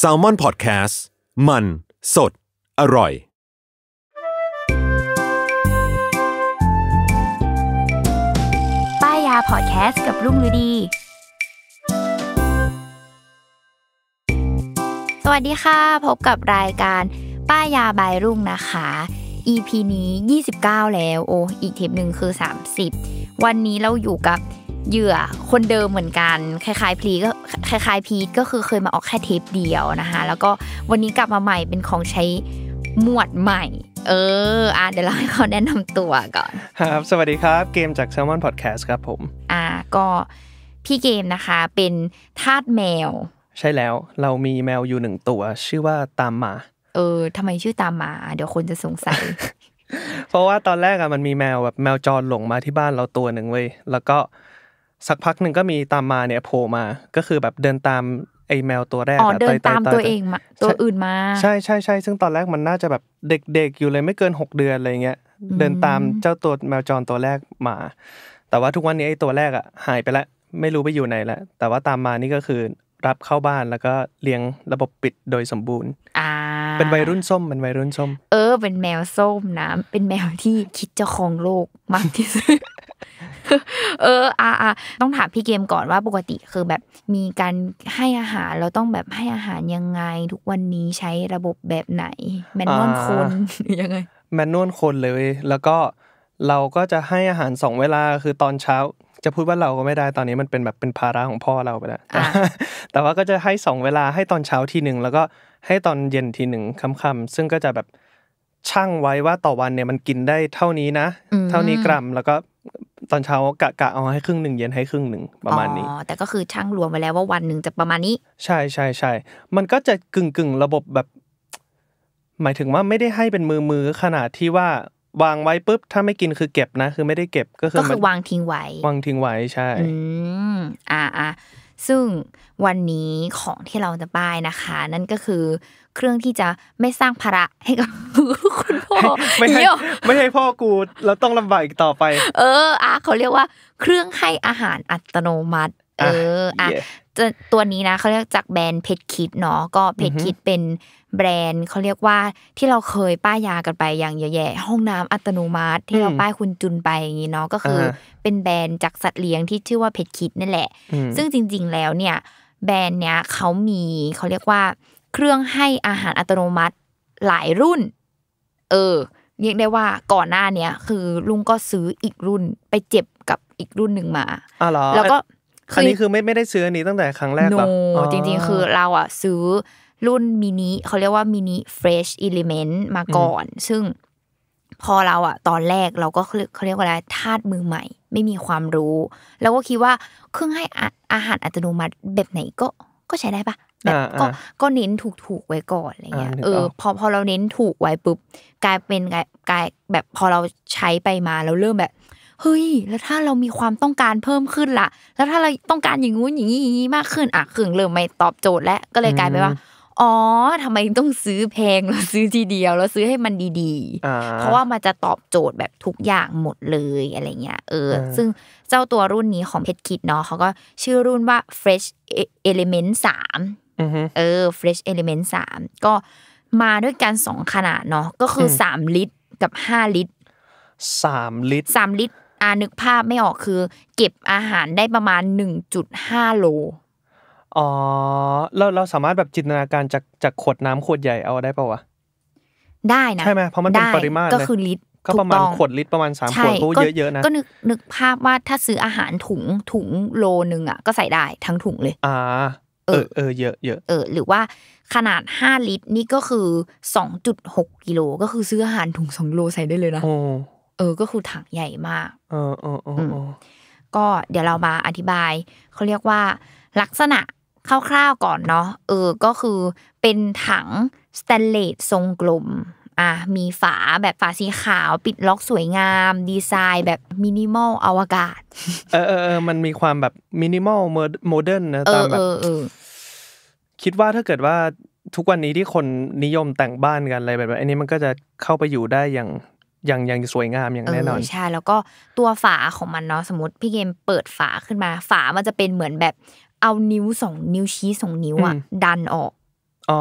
s a l ม o n PODCAST มัน สด อร่อย ป้ายาพอดแคสต์กับรุ่งฤดี สวัสดีค่ะ พบกับรายการป้ายาบายรุ่งนะคะ EP นี้ 29 แล้วโอ้อีกเทปหนึ่งคือ 30 วันนี้เราอยู่กับเหยื่อคนเดิมเหมือนกัน คล้ายๆพีก็คล้าย ๆ พีทก็คือเคยมาออกแค่เทปเดียวนะคะแล้วก็วันนี้กลับมาใหม่เป็นของใช้หมวดใหม่ เอออ่ะเดี๋ยวเราให้เขาแนะนำตัวก่อน ครับ สวัสดีครับ เกมจาก s ซ l m o n Podcast ครับผม อ่าก็พี่เกมนะคะเป็นทาสแมว ใช่แล้วเรามีแมวอยู่หนึ่งตัว ชื่อว่าตามมา เออทำไมชื่อตามมา เดี๋ยวคนจะสงสัย เพราะว่าตอนแรกอะมันมีแมวแบบแมวจรหลงมาที่บ้านเราตัวหนึ่งเว้ยแล้วก็สักพักหนึ่งก็มีตามมาเนี่ยโผล่มาก็คือแบบเดินตามไอแมวตัวแรกอ๋อเดินตามตัวเองมาตัวอื่นมา ใช่ใช่ใช่ซึ่งตอนแรกมันน่าจะแบบเด็ก ๆอยู่เลยไม่เกินหกเดือนอะไรเงี้ยเดินตามเจ้าตัวแมวจรตัวแรกมา แต่ว่าทุกวันนี้ไอตัวแรกอ่ะหายไปแล้วไม่รู้ไปอยู่ไหนแล้วแต่ว่าตามมานี่ก็คือรับเข้าบ้านแล้วก็เลี้ยงระบบปิดโดยสมบูรณ์อ่าเป็นวัยรุ่นส้มเป็นวัยรุ่นส้ม เออเป็นแมวส้มนะเป็นแมวที่คิดเจ้าของโลกมากที่สุดเออ อ่าอ่า ต้องถามพี่เกมก่อนว่าปกติคือแบบมีการให้อาหารเราต้องแบบให้อาหารยังไงทุกวันนี้ใช้ระบบแบบไหน แมนนวลคน ยังไง แมนนวลคนเลย แล้วก็เราก็จะให้อาหารสองเวลาคือตอนเช้า จะพูดว่าเราก็ไม่ได้ตอนนี้มันเป็นแบบเป็นภาระของพ่อเราไปแล้วแต่ว่าก็จะให้สองเวลาให้ตอนเช้าทีหนึ่งแล้วก็ให้ตอนเย็นทีหนึ่งค่ำๆซึ่งก็จะแบบช่างไว้ว่าต่อวันเนี่ยมันกินได้เท่านี้นะ เท่านี้กรัมแล้วก็ตอนเช้ากะกะเอาให้ครึ่งหนึ่งเย็นให้ครึ่งหนึ่งประมาณนี้ อ๋อแต่ก็คือช่างรวมไว้แล้วว่าวันหนึ่งจะประมาณนี้ ใช่ใช่ใช่ มันก็จะกึ่งกึ่งระบบแบบ หมายถึงว่าไม่ได้ให้เป็นมือมือขนาดที่ว่าวางไว้ปุ๊บถ้าไม่กินคือเก็บนะ คือไม่ได้เก็บก็คือก็คือวางทิ้งไว้ วางทิ้งไว้ใช่ อืมอ่าอ่าซึ่งวันนี้ของที่เราจะป้ายนะคะ นั่นก็คือเครื่องที่จะไม่สร้างภาระให้กับคุณพ่อไม่ให้ไม่ให้พ่อกูแล้วต้องลำบากอีกต่อไป เอออ่ะเขาเรียกว่าเครื่องให้อาหารอัตโนมัติ เอออ่ะตัวนี้นะเขาเรียกจากแบรนด์เพชรคิดเนาะก็เพชรคิดเป็นแบรนด์เขาเรียกว่าที่เราเคยป้ายยากันไปอย่างเยอะแยะห้องน้ำอัตโนมัติที่เราป้ายคุณจุนไปอย่างนี้เนาะก็คือเป็นแบรนด์จากสัตว์เลี้ยงที่ชื่อว่าเพชรคิดนั่นแหละ ซึ่งจริง ๆ แล้วเนี่ยแบรนด์เนี้ยเขามีเขาเรียกว่าเครื่องให้อาหารอัตโนมัติหลายรุ่น เออ เรียกได้ว่าก่อนหน้าเนี้ยคือลุงก็ซื้ออีกรุ่นไปเจ็บกับอีกรุ่นหนึ่งมาอ๋อเหรอ แล้วก็อันนี้คือไม่ไม่ได้ซื้ออันนี้ตั้งแต่ครั้งแรกหรอจริงๆคือเราอ่ะซื้อรุ่นมินิเขาเรียกว่ามินิเฟรชอิเลเมนต์มาก่อน ซึ่ง พอเราอ่ะตอนแรกเราก็เขาเรียกว่าอะไรธาตุมือใหม่ ไม่มีความรู้ แล้วก็คิดว่าเครื่องให้อาหารอัตโนมัติแบบไหนก็ก็ใช้ได้ปะก็ก็เน้นถูกๆไว้ก่อนอะไรเงี้ย เออพอพอเราเน้นถูกไว้ปุ๊บ กลายเป็นกลายแบบพอเราใช้ไปมาเราเริ่มแบบเฮ้ย แล้วถ้าเรามีความต้องการเพิ่มขึ้นล่ะแล้วถ้าเราต้องการอย่างงู้นอย่างนี้งี้มากขึ้นอ่ะขึ่งเริ่มไม่ตอบโจทย์แล้วก็เลยกลายไปว่าอ๋อทำไมต้องซื้อแพงเราซื้อทีเดียวเราซื้อให้มันดีๆเพราะว่ามันจะตอบโจทย์แบบทุกอย่างหมดเลย อะไรเงี้ยเออซึ่งเจ้าตัวรุ่นนี้ของเพชรคิดเนาะเขาก็ชื่อรุ่นว่า fresh element 3เออ Fresh Element สามก็มาด้วยกันสองขนาดเนาะก็คือสามลิตรกับห้าลิตรสามลิตรสามลิตรอานึกภาพไม่ออกคือ เก็บอาหารได้ประมาณหนึ่งจุดห้าโล อ๋อเราเราสามารถแบบจินตนาการจากจากขวดน้ำขวดใหญ่เอาได้ปะวะ ได้นะ ใช่ไหมเพราะมันเป็นปริมาตรก็คือลิตร ก็ประมาณขวดลิตรประมาณสามขวดเเยอะๆนะก็นึกนึกภาพว่าถ้าซื้ออาหารถุงถุงโลหนึ่งอ่ะก็ใส่ได้ทั้งถุงเลย อ่าเออเออเยอะเยอะเออ หรือว่าขนาด 5 ลิตร นี่ก็คือ 2.6กิโล ก็คือซื้ออาหารถุง 2 โล ใส่ได้เลยนะเออ ก็คือถังใหญ่มาก เออเออเออ ก็เดี๋ยวเรามาอธิบาย เขาเรียกว่า ลักษณะคร่าวๆ ก่อนเนาะ เออ ก็คือเป็นถังสแตนเลสทรงกลมอ่ะมีฝาแบบฝาสีขาวปิดล็อกสวยงาม ดีไซน์แบบมินิมอลอวกาศเออเออมันมีความแบบมินิมอลโมเดิร์นนะตามแบบคิดว่าถ้าเกิดว่าทุกวันนี้ที่คนนิยมแต่งบ้านกันอะไรแบบอันนี้มันก็จะเข้าไปอยู่ได้อย่างอย่างอย่างสวยงามอย่างแน่นอนใช่แล้วก็ตัวฝาของมันเนาะสมมติพี่เกมเปิดฝาขึ้นมาฝามันจะเป็นเหมือนแบบ เอานิ้วสองนิ้วชี้สองนิ้วอ่ะ ดันออกอ๋อ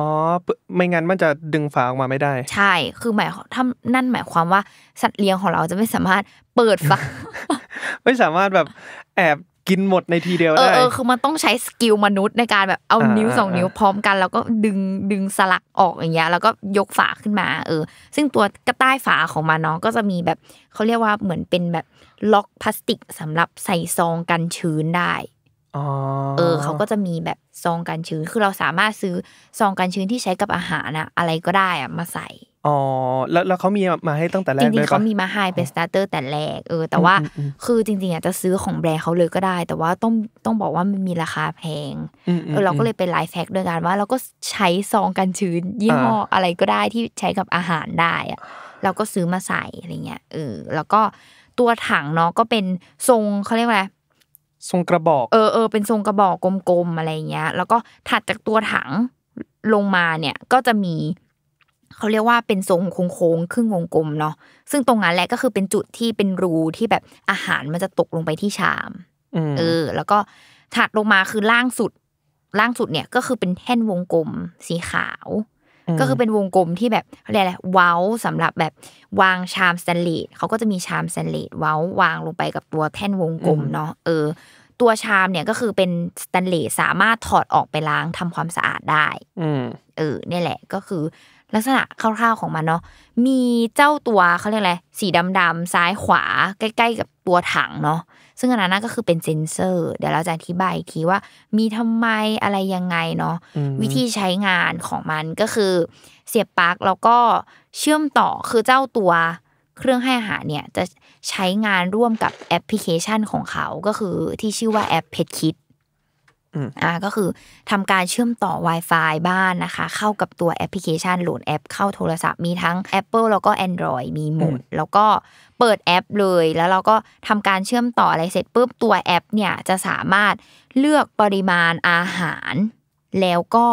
ไม่งั้นมันจะดึงฝาออกมาไม่ได้ ใช่ คือหมายถ้านั่นหมายความว่าสัตว์เลี้ยงของเราจะไม่สามารถเปิดฝาไม่สามารถแบบแอบกินหมดในทีเดียวได้เออคือมันต้องใช้สกิลมนุษย์ ในการแบบเอานิ้วสองนิ้วพร้อมกันแล้วก็ดึงดึงสลักออกอย่างเงี้ยแล้วก็ยกฝาขึ้นมา เออ ซึ่งตัวกระต้ายฝาของมันเนาะก็จะมีแบบเขาเรียกว่าเหมือนเป็นแบบล็อกพลาสติกสำหรับใส่ซองกันชื้นได้เออเขาก็จะมีแบบซองกันชื้นคือเราสามารถซื้อซองกันชื้นที่ใช้กับอาหารนะอะไรก็ได้อะมาใส่อ๋อแล้วแล้วเขามีมาให้ตั้งแต่แรกจริงๆเขามีมาให้เป็นสตาร์เตอร์แต่แรกเออแต่ว่าคือจริงๆอาจจะซื้อของแบรนด์เขาเลยก็ได้ แต่ว่าต้องต้องบอกว่ามันมีราคาแพงเออเราก็เลยเป็นไลฟ์แฟกด้วยกันว่าเราก็ใช้ซองกันชื้นยี่ห้ออะไรก็ได้ที่ใช้กับอาหารได้อะเราก็ซื้อมาใส่อะไรเงี้ยเออแล้วก็ตัวถังเนาะก็เป็นทรงเขาเรียกว่าทรงกระบอก เออเออเป็นทรงกระบอกกลมๆอะไรเงี้ย แล้วก็ถัดจากตัวถังลงมาเนี่ยก็จะมีเขาเรียกว่าเป็นทรงโค้งๆครึ่งวงกลมเนาะ ซึ่งตรงนั้นแหละก็คือเป็นจุดที่เป็นรูที่แบบอาหารมันจะตกลงไปที่ชามเออ แล้วก็ถัดลงมาคือล่างสุด ล่างสุดเนี่ยก็คือเป็นแท่นวงกลม สีขาวก็คือเป็นวงกลมที่แบบอะไรแหละว้าสสำหรับแบบวางชามสแตนเลสเขาก็จะมีชามสแตนเลสว้าวางลงไปกับตัวแท่นวงกลมเนาะเออตัวชามเนี่ยก็คือเป็นสแตนเลสสามารถถอดออกไปล้างทำความสะอาดได้เออเนี่ยแหละ ก็คือลักษณะคร่าวๆของมันเนาะมีเจ้าตัวเขาเรียกอะไรสีดำๆซ้ายขวาใกล้ ๆกับตัวถังเนาะซึ่งอันนั้นก็คือเป็นเซนเซอร์เดี๋ยวเราจะอธิบายีทีว่ามีทำไมอะไรยังไงเนาะวิธีใช้งานของมันก็คือเสียบปลั๊กแล้วก็เชื่อมต่อคือเจ้าตัว เครื่องให้อาหารเนี่ยจะใช้งานร่วมกับแอปพลิเคชันของเขาก็คือที่ชื่อว่าแอปเพจคิดอ่าก็คือทำการเชื่อมต่อ Wi-Fi บ้านนะคะ เข้ากับตัวแอปพลิเคชันโหลดแอปเข้าโทรศัพท์มีทั้ง Apple แล้วก็ Android มีหมดแล้วก็เปิดแอปเลย แล้วเราก็ทำการเชื่อมต่ออะไรเสร็จปุ๊บตัวแอปเนี่ยจะสามารถเลือกปริมาณอาหาร แล้วก็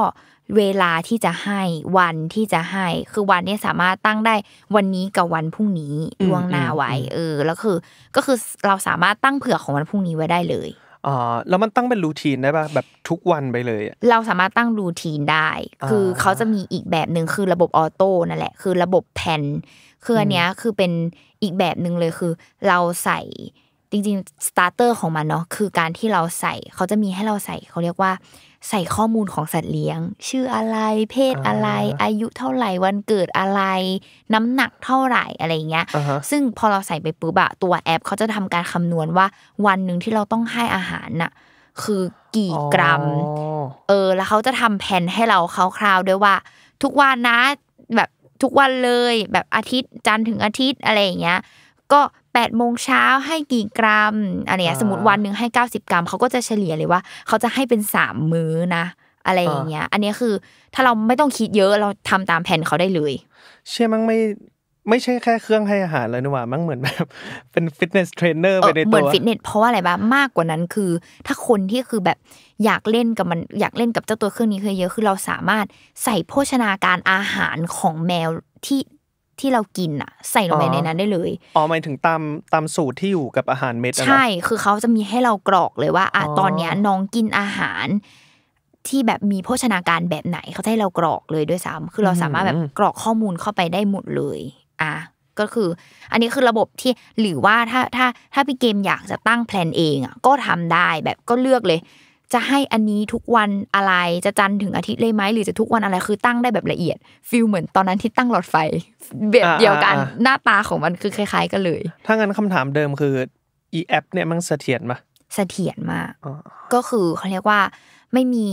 เวลาที่จะให้วันที่จะให้ คือวันนี้สามารถตั้งได้วันนี้กับวันพรุ่งนี้ล่วงหน้าไว้เออแล้วคือ ก็คือเราสามารถตั้งเผื่อของวันพรุ่งนี้ไว้ได้เลยอ่าแล้วมันตั้งเป็นรูทีนได้ป่ะแบบทุกวันไปเลยเราสามารถตั้งรูทีนได้คือเขาจะมีอีกแบบหนึ่งคือระบบออโต้นั่นแหละ คือระบบแผ่นคืออันเนี้ยคือเป็นอีกแบบหนึ่งเลยคือ เราใส่จริงๆสตาร์เตอร์ของมันเนาะคือการที่เราใส่เขาจะมีให้เราใส่เขาเรียกว่าใส่ข้อมูลของสัตว์เลี้ยง ชื่ออะไรเพศอะไร อายุเท่าไหร่วันเกิดอะไร น้ำหนักเท่าไหร่อะไรเงี้ยซึ่งพอเราใส่ไปปุ๊บอะตัวแอปเขาจะทำการคำนวณว่าวันหนึ่งที่เราต้องให้อาหารน่ะคือกี่กรัมเออ แล้วเขาจะทำแผนให้เราคร่าวๆด้วยว่า ทุกวันนะแบบทุกวันเลย แบบอาทิตย์จันทร์ถึงอาทิตย์อะไรอย่างเงี้ย ก็8โมงเช้าให้กี่กรัมอันเนี้ยสมมติวันหนึ่งให้ 90 กรัมเขาก็จะเฉลี่ยเลยว่าเขาจะให้เป็น 3 มื้อนะอะไรอย่างเงี้ยอันนี้คือถ้าเราไม่ต้องคิดเยอะเราทำตามแผนเขาได้เลยเชื่อมั้งไม่ไม่ใช่แค่เครื่องให้อาหารเลยนี่หว่ามั้งเหมือนแบบเป็นฟิตเนสเทรนเนอร์ไปในตัวเหมือนฟิตเนสเพราะว่าอะไรบ้างมากกว่านั้นคือ ถ้าคนที่คือแบบอยากเล่นกับมันอยากเล่นกับเจ้าตัวเครื่องนี้เคยเยอะคือเราสามารถใส่โภชนาการอาหารของแมวที่ที่เรากินอ่ะใส่ลงไปในนั้นได้เลย อ๋อ หมายถึงตาม ตามสูตรที่อยู่กับอาหารเม็ดใช่ คือเขาจะมีให้เรากรอกเลยว่า อ่ะตอนเนี้ยน้องกินอาหารที่แบบมีโภชนาการแบบไหนเขาให้เรากรอกเลยด้วยซ้ำคือเราสามารถแบบกรอกข้อมูลเข้าไปได้หมดเลยอ่ะก็คืออันนี้คือระบบที่หรือว่าถ้าถ้าถ้าพี่เกมอยากจะตั้งแพลนเองอ่ะก็ทำได้แบบก็เลือกเลยจะให้อันนี้ทุกวันอะไรจะจันถึงอาทิตย์เลยไหมหรือจะทุกวันอะไรคือตั้งได้แบบละเอียดฟิลเหมือนตอนนั้นที่ตั้งหลอดไฟ แบบเดียวกัน หน้าตาของมันคือคล้ายๆกันเลยถ้างั้นคำถามเดิมคืออีแอปเนี่ยมันเสถียรปะเสถียรมากก็คือเขาเรียกว่าไม่มี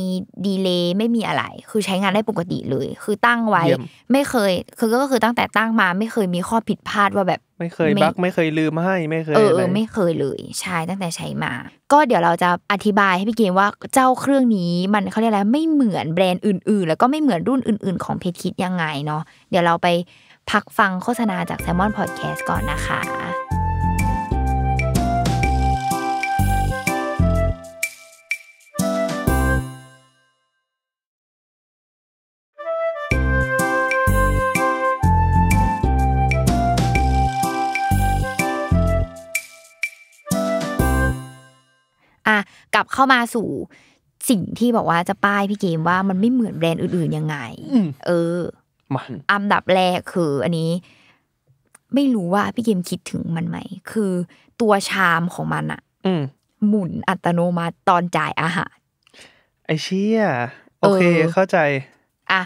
ดีเลย์ไม่มีอะไร คือใช้งานได้ปกติเลย คือตั้งไว้ไม่เคยคือก็คือตั้งแต่ตั้งมาไม่เคยมีข้อผิดพลาดว่าแบบไม่เคยบักไม่เคยลืมให้ไม่เคยเออไม่เคยเลยใช่ตั้งแต่ใช้มา ก็เดี๋ยวเราจะอธิบายให้พี่เกมว่าเจ้าเครื่องนี้มันเขาเรียกอะไรไม่เหมือนแบรนด์อื่นๆ แล้วก็ไม่เหมือนรุ่นอื่นๆของเพจคิดยังไงเนาะเดี๋ยวเราไปพักฟังโฆษณาจากแซมมอนพอดแคสต์ก่อนนะคะลับเข้ามาสู่สิ่งที่บอกว่าจะป้ายพี่เกมว่ามันไม่เหมือนแบรนด์อื่นๆยังไงเออมันอันดับแรกคือ อันนี้ ไม่รู้ว่าพี่เกมคิดถึงมันไหมคือตัวชามของมันอะหมุนอัตโนมัติตอนจ่ายอาหารไอเชี่ยโอเคเข้าใจอ่ะ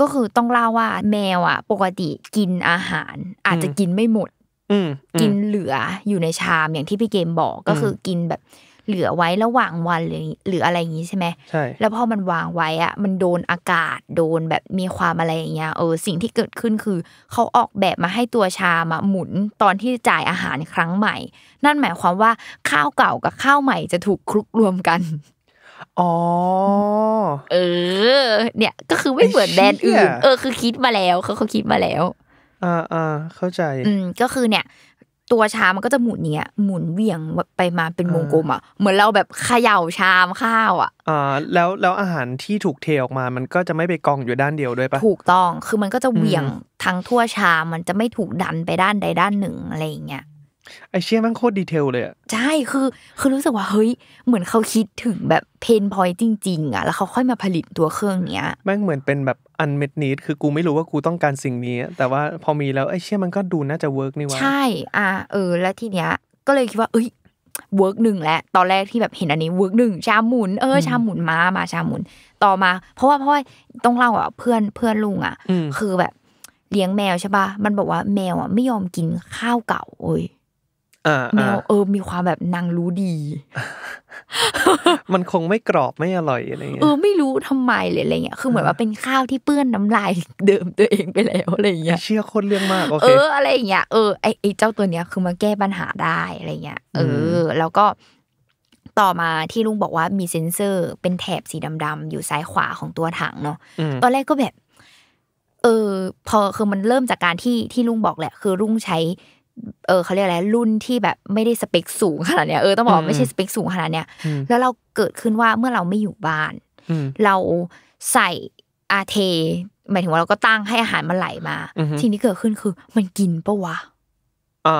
ก็คือต้องเล่าว่าแมวอ่ะ ปกติกินอาหาร อาจจะกินไม่หมดกินเหลือ อยู่ในชามอย่างที่พี่เกมบอกก็คือกินแบบเหลือไว้ระหว่างวันหรือหรืออะไรอย่างนี้ใช่ไหมใช่แล้วพอมันวางไว้อะมันโดนอากาศโดนแบบมีความอะไรอย่างเงี้ยเออ สิ่งที่เกิดขึ้นคือเขาออกแบบมาให้ตัวชามาหมุนตอนที่จ่ายอาหารครั้งใหม่ นั่นหมายความว่าข้าวเก่ากับข้าวใหม่จะถูกคลุกรวมกันอ๋อเออเนี่ย ก็คือไม่เหมือนแบรนด์อื่นเออคือคิดมาแล้วเขาเขาคิดมาแล้วอ่าอ่าเข้าใจอืมก็คือเนี่ยตัวชามมันก็จะหมุนเนี้ยหมุนเวียงไปมาเป็นวงกลมอ่ะ เหมือนเราแบบเขย่าชามข้าวอ่ะอ่าแล้วแล้วอาหารที่ถูกเทออกมา มันก็จะไม่ไปกองอยู่ด้านเดียวด้วยปะถูกต้องคือมันก็จะเวียงทั้งทั่วชามมันจะไม่ถูกดันไปด้านใดด้านหนึ่งอะไรอย่างเงี้ยไอเชี่ยมันโคตรดีเทลเลยอะใช่ คือ คือรู้สึกว่า เฮ้ย เหมือนเขาคิดถึงแบบเพนพอยจริงๆอะแล้วเขาค่อยมาผลิตตัวเครื่องเนี้ยแม่งเหมือนเป็นแบบอันเม็ดนิดคือกูไม่รู้ว่ากูต้องการสิ่งนี้ แต่ว่าพอมีแล้วไอเชี่ยมันก็ดูน่าจะเวิร์กนี่วะ ใช่ อ่ะเออ แล้วทีเนี้ยก็เลยคิดว่า เอ้ย เวิร์กหนึ่งและตอนแรกที่แบบเห็นอันนี้เวิร์กหนึ่งชาหมุน เออ ชาหมุนมามา ชาหมุน ต่อมา เพราะว่าเพราะว่าต้องเล่าอ่ะ เพื่อน เพื่อนลุงอ่ะ คือแบบเลี้ยงแมวใช่ป่ะ มันบอกว่าแมวอ่ะไม่ยอมกินข้าวเก่าเอ้ยแนวเออ มีความแบบนางรู้ดี มันคงไม่กรอบไม่อร่อยอะไรเงี้ยเออไม่รู้ทำไมเลยอะไรเงี้ยคือ เหมือนว่าเป็นข้าวที่เปื้อนน้าลายเดิม ตัวเองไปแล้วอะไรเงี้ยเชื่อคนเรื่องมากโอเคเอออะไรเงี้ยเออไอไอเจ้าตัวเนี้ยคือมาแก้ปัญหาได้อะไรเงี้ยเออ แล้วก็ต่อมาที่ลุงบอกว่ามีเซ็นเซอร์ เป็นแถบสีดำๆอยู่ซ้ายขวาของตัวถังเนาะตอนแรกก็แบบ เออพอคือมันเริ่มจากการที่ที่ลุงบอกแหละ คือลุงใช้เออเขาเรียกอะไรรุ่นที่แบบไม่ได้สเปคสูงขนาดเนี้ยเออต้องบอกไม่ใช่สเปคสูงขนาดเนี้ยแล้วเราเกิดขึ้นว่าเมื่อเราไม่อยู่บ้านเราใส่อาเทหมายถึงว่าเราก็ตั้งให้อาหารมันไหลมาสิ่งที่เกิดขึ้นคือ มันกินปะวะอ๋อ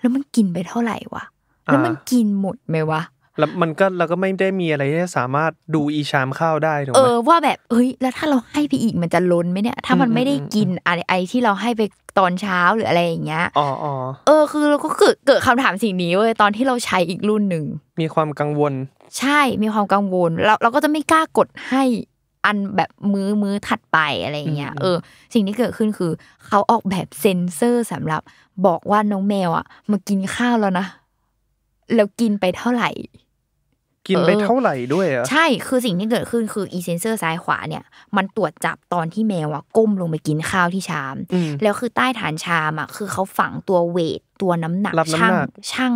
แล้วมันกินไปเท่าไหร่วะแล้วมันกินหมดไหมวะแล้วมันก็เราก็ไม่ได้มีอะไรที่สามารถดูอีชามข้าวได้ถูกไหมเออว่าแบบเฮ้ย แล้วถ้าเราให้ไปอีกมันจะล้นไหมเนี่ยถ้ามันไม่ได้กินอะไรที่เราให้ไปตอนเช้าหรืออะไรอย่างเงี้ยอ๋ออเออ คือเราก็เกิดเกิดคำถามสิ่งนี้เว้ยตอนที่เราใช้อีกรุ่นหนึ่งมีความกังวล ใช่มีความกังวล เราเราก็จะไม่กล้ากดให้อันแบบมือมือถัดไปอะไรเงี้ยเออ สิ่งที่เกิดขึ้นคือเขาออกแบบเซ็นเซอร์สำหรับบอกว่าน้องแมว อ่ะมากินข้าวแล้วนะแล้วกินไปเท่าไหร่กินไปเท่าไหร่ด้วยอ่ะใช่คือสิ่งที่เกิดขึ้นคืออีเซนเซอร์ซ้ายขวา เนี่ย มันตรวจจับตอนที่แมวอ่ะก้มลงไปกินข้าวที่ชามแล้วคือใต้ฐานชามอ่ะคือเขาฝังตัวเวทตัวน้ำหนักช่างช่าง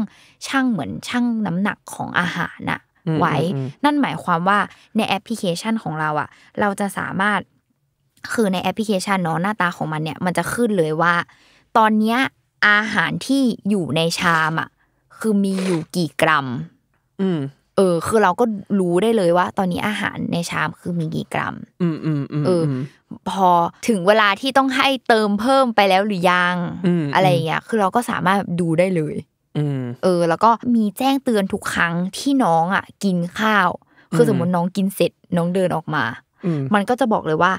ช่างเหมือนช่างน้ำหนักของอาหารน่ะ ไว้ นั่นหมายความว่าในแอปพลิเคชันของเราอ่ะเราจะสามารถคือในแอปพลิเคชันเนาะหน้าตาของมันเนี่ย มันจะขึ้นเลยว่า ตอนเนี้ยอาหารที่อยู่ในชามอ่ะ คือมีอยู่กี่กรัมเออ คือเราก็รู้ได้เลยว่า ตอนนี้อาหารในชามคือมีกี่กรัม อืมอืมเออ พอถึงเวลาที่ต้องให้เติมเพิ่มไปแล้วหรือยัง อะไรอย่างเงี้ย คือเราก็สามารถดูได้เลยอเออ แล้วก็มีแจ้งเตือนทุกครั้งที่น้องอ่ะกินข้าว คือสมมติน้องกินเสร็จน้องเดินออกมา มันก็จะบอกเลยว่า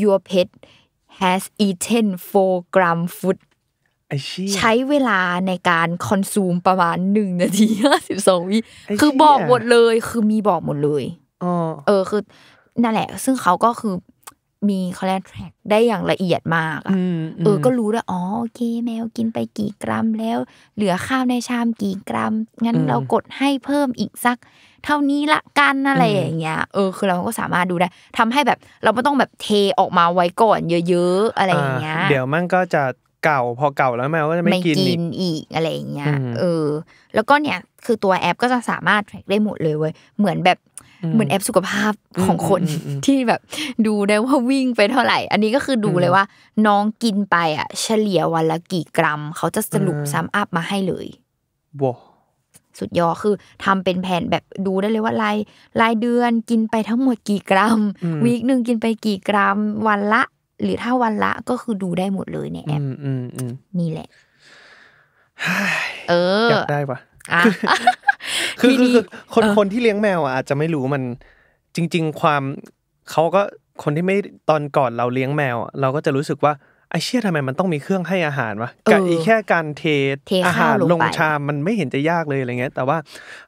your pet has eaten four gram food ใช้เวลาในการคอนซูมประมาณหนึ่งนาทีห้าสิบสองวิ คือบอกหมดเลยคือมีบอกหมดเลยเออคือนั่นแหละ ซึ่งเขาก็คือมีาเรแลนแทร็กได้อย่างละเอียดมากเออก็รู้แล้วอ๋อโอเคแมวกินไปกี่กรัมแล้วเหลือข้าวในชามกี่กรัม งั้นเรากดให้เพิ่มอีกสักเท่านี้ละกันอะไรอย่างเงี้ยเออคือเราก็สามารถดูได้ ทำให้แบบเราไม่ต้องแบบเทออกมาไว้ก่อนเยอะๆอะไรอย่างเงี้ยเดี๋ยวมันก็จะเก่าพอเก่าแล้วแมวก็จะไม่กินอีกอะไรอย่างเงี้ยเออ แล้วก็เนี่ยคือตัวแอปก็จะสามารถแทร็กได้หมดเลยเว้ยเหมือนแบบเหมือนแอปสุขภาพของคนที่แบบดูได้ว่าวิ่งไปเท่าไหร่ อันนี้ก็คือดูเลยว่า น้องกินไปอ่ะเฉลี่ยวันละกี่กรัมเขาจะสรุปซ้ำอัพมาให้เลยว้สุดยอดคือทำเป็นแผนแบบดูได้เลยว่ารายรายเดือนกินไปทั้งหมดกี่กรัมวีคหนึ่งกินไปกี่กรัม วันละหรือถ้าวันละก็คือดูได้หมดเลยในแอปนี่แหละเอออยากได้ปะคือคือคนคนที่เลี้ยงแมวอ่ะอาจจะไม่รู้มัน จริง ๆ ความเขาก็คนที่ไม่ตอนก่อนเราเลี้ยงแมว เราก็จะรู้สึกว่าไอเชี่ยทำไมมันต้องมีเครื่องให้อาหารวะกับอีแค่การเทอาหารลงชามมันไม่เห็นจะยากเลยอะไรเงี้ยแต่ว่า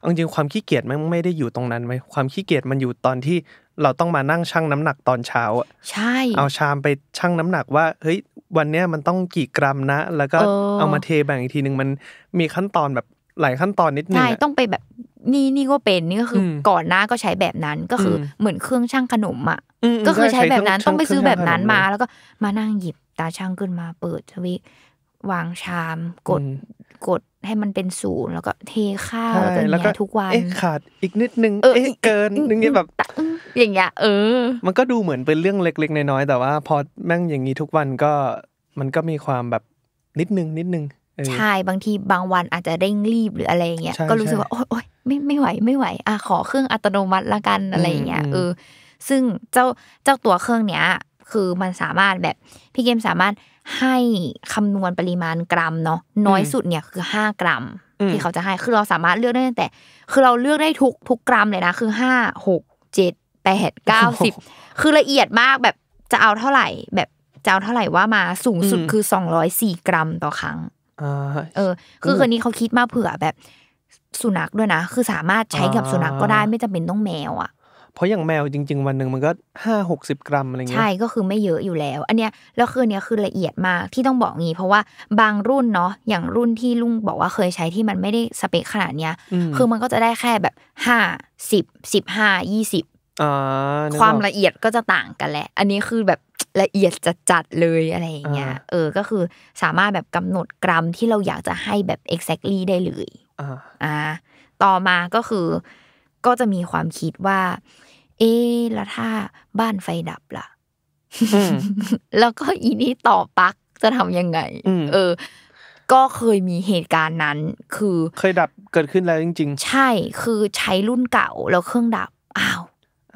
จริงๆความขี้เกียจมันไม่ได้อยู่ตรงนั้นไหมความขี้เกียจมันอยู่ตอนที่เราต้องมานั่งชั่งน้ำหนักตอนเช้าใช่เอาชามไปชั่งน้ำหนักว่าเฮ้ยวันเนี้ยมันต้องกี่กรัมนะ แล้วก็เอามาเทแบ่งอีกทีหนึ่งมันมีขั้นตอนแบบหลายขั้นตอนนิดนึงใช่ต้องไปแบบนี่นี่ก็เป็นนี่ก็คือก่อนหน้าก็ใช้แบบนั้นก็คือเหมือนเครื่องชั่งขนมอ่ะก็คือใช้แบบนั้นต้องไปซื้อแบบนั้นมา แล้วก็มานั่งหยิบตาช่างขึ้นมา เปิดทวิวางชามกดกดให้มันเป็นศูนย์แล้วก็เทข้าวอะไรเงี้ยทุกวันขาดอีกนิดนึง เออเกินนึงเงี้ยแบบ อย่างเงี้ยเออ มันก็ดูเหมือนเป็นเรื่องเล็ก ๆ น้อยๆ แต่ว่า พอแม่งอย่างนี้ทุกวันก็มันก็มีความแบบนิดนึงนิดนึงใช่ บางทีบางวันอาจจะเร่งรีบหรืออะไรเงี้ยก็รู้สึกว่าโอ๊ยไม่ ไม่ไหวไม่ไหว อ่ะขอเครื่องอัตโนมัติละกันอะไรเงี้ยเออซึ่งเจ้าเจ้าตัวเครื่องเนี้ย คือมันสามารถแบบพี่เกมสามารถให้คำนวณปริมาณกรัมเนาะน้อยสุดเนี่ยคือห้ากรัมที่เขาจะให้ คือเราสามารถเลือกได้ตั้งแต่ คือเราเลือกได้ทุกทุกกรัมเลยนะคือห้าหกเจ็ดแปดเก้าสิบคือละเอียดมากแบบจะเอาเท่าไหร่ แบบจะเอาเท่าไหร่ว่ามาสูงสุดคือสองร้อยสี่กรัมต่อครั้งเออคือคนนี้เขาคิดมาเผื่อแบบสุนัขด้วยนะ คือสามารถใช้กับสุนัขก็ได้ไม่จำเป็นต้องแมวอ่ะเพราะอย่างแมวจริงๆวันหนึ่งมันก็ห้าหกสิบกรัมอะไรเงี้ยใช่ก็คือไม่เยอะอยู่แล้ว อันเนี้ยแล้วคือเนี้ยคือละเอียดมากที่ต้องบอกงี้ เพราะว่าบางรุ่นเนาะอย่างรุ่นที่ลุงบอกว่าเคยใช้ที่มันไม่ได้สเปคขนาดเนี้ย คือมันก็จะได้แค่แบบห้าสิบสิบห้ายี่สิบความละเอียดก็จะต่างกันแหละอันนี้คือแบบละเอียดจัดๆเลยอะไรอย่างเงี้ย เออ ก็คือสามารถแบบกำหนดกรัมที่เราอยากจะให้แบบ exactly ได้เลยอ่าต่อมาก็คือก็จะมีความคิดว่า เอ๊แล้วถ้าบ้านไฟดับล่ะ แล้วก็อีนี่ต่อปลั๊กจะทำยังไง เออ ก็เคยมีเหตุการณ์นั้น คือ เคยดับเกิดขึ้นแล้วจริง ๆ ใช่ คือใช้รุ่นเก่าแล้วเครื่องดับ อ้าว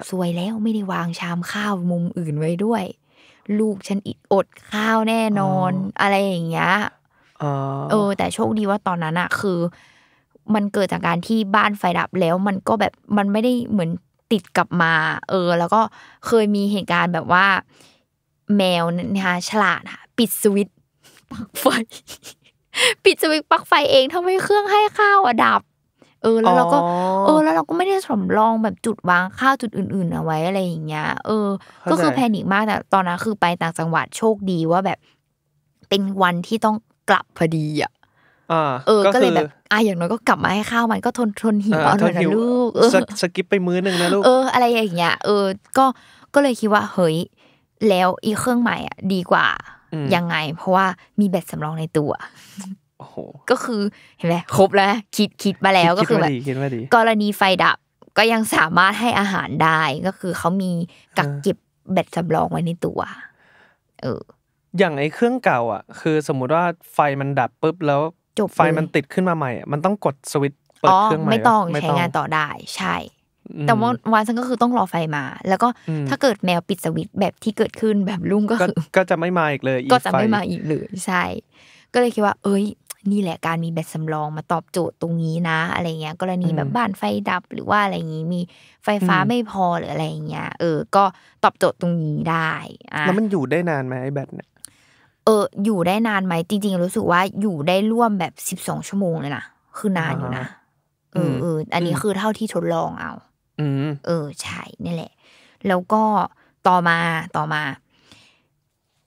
สวยแล้วไม่ได้วางชามข้าวมุมอื่นไว้ด้วย ลูกฉันอิดอดข้าวแน่นอน อะไรอย่างเงี้ย เออแต่โชคดีว่าตอนนั้นอะคือมันเกิดจากการที่บ้านไฟดับแล้ว มันก็แบบมันไม่ได้เหมือนติดกลับมา เออ แล้วก็เคยมีเหตุการณ์แบบว่าแมวนะคะฉลาดค่ะปิดสวิตปลั๊กไฟปิดสวิตปลั๊กไฟเองทำให้เครื่องให้ข้าวอะดับ เออแล้วเราก็ เออ แล้วเราก็ไม่ได้สำรองแบบจุดวางข้าวจุดอื่นๆ เอาไว้อะไรอย่างเงี้ยเออก็คือแพนิคมากแต่ตอนนั้นคือไปต่างจังหวัดโชคดีว่าแบบเป็นวันที่ต้องกลับพอดีอ่ะเออก็เลยแบบอ่ะอย่างน้อยก็กลับมาให้ข้าวมัน ก็ทนทนหิวเอาหน่อยนะลูกสกิปไปมื้อนึงนะลูกเออ อะไรอย่างเงี้ยเออก็ก็เลยคิดว่าเฮ้ยแล้วอีเครื่องใหม่อ่ะดีกว่ายังไง เพราะว่ามีแบตสำรองในตัวก็คือเห็นไหมครบแล้วคิดคิดมาแล้วก็คือแบบกรณีไฟดับก็ยังสามารถให้อาหารได้ก็คือเขามีกักเก็บแบตสำรองไว้ในตัว เออ อย่างไอ้เครื่องเก่า อ่ะ คือสมมุติว่าไฟมันดับปุ๊บแล้วจบไฟมันติดขึ้นมาใหม่ มันต้องกดสวิตช์เปิดเครื่องใหม่ ไม่ต้องใช้งานต่อได้ ใช่ แต่ว่าวันฉันก็คือต้องรอไฟมา แล้วก็ถ้าเกิดแมวปิดสวิตช์แบบที่เกิดขึ้นแบบลุ่งก็คือก็จะไม่มาอีกเลยก็จะไม่มาอีกเลยใช่ ก็เลยคิดว่า เอ้ยนี่แหละการมีแบตสำรองมาตอบโจทย์ตรงนี้นะอะไรเงี้ย กรณีแบบบ้านไฟดับ หรือว่าอะไรอย่างนี้มีไฟฟ้าไม่พอหรืออะไรเงี้ย เออ ก็ตอบโจทย์ตรงนี้ได้แล้วมันอยู่ได้นานไหมไอ้แบตเนี่ยเออ อยู่ได้นานไหมจริง ๆ รู้สึกว่าอยู่ได้ร่วมแบบสิบสองชั่วโมงเลยนะ คือนานอยู่นะเออเอออันนี้คือเท่าที่ทดลองเอาเออ ใช่นี่แหละ แล้วก็ต่อมา ต่อมา